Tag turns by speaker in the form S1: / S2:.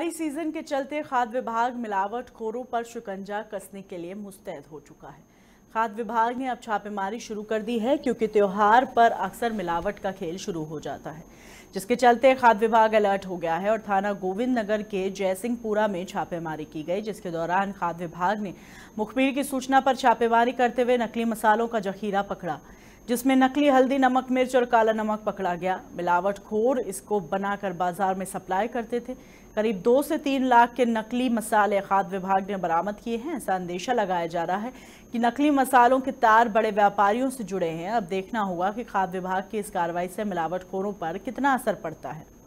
S1: भारी सीजन के चलते खाद्य विभाग मिलावट खोरों पर शिकंजा कसने के लिए मुस्तैद हो चुका है खाद्य विभाग ने अब छापेमारी शुरू कर दी है क्योंकि त्यौहार पर अक्सर मिलावट का खेल शुरू हो जाता है जिसके चलते खाद्य विभाग अलर्ट हो गया है और थाना गोविंद नगर के जयसिंहपुरा में छापेमारी की गई जिसके दौरान खाद्य विभाग ने मुखबिर की सूचना पर छापेमारी करते हुए नकली मसालों का जखीरा पकड़ा जिसमें नकली हल्दी नमक मिर्च और काला नमक पकड़ा गया मिलावट खोर इसको बनाकर बाजार में सप्लाई करते थे करीब दो से तीन लाख के नकली मसाले खाद विभाग ने बरामद किए हैं ऐसा अंदेशा लगाया जा रहा है कि नकली मसालों के तार बड़े व्यापारियों से जुड़े हैं अब देखना होगा कि खाद विभाग की इस कार्रवाई से मिलावट खोरों पर कितना असर पड़ता है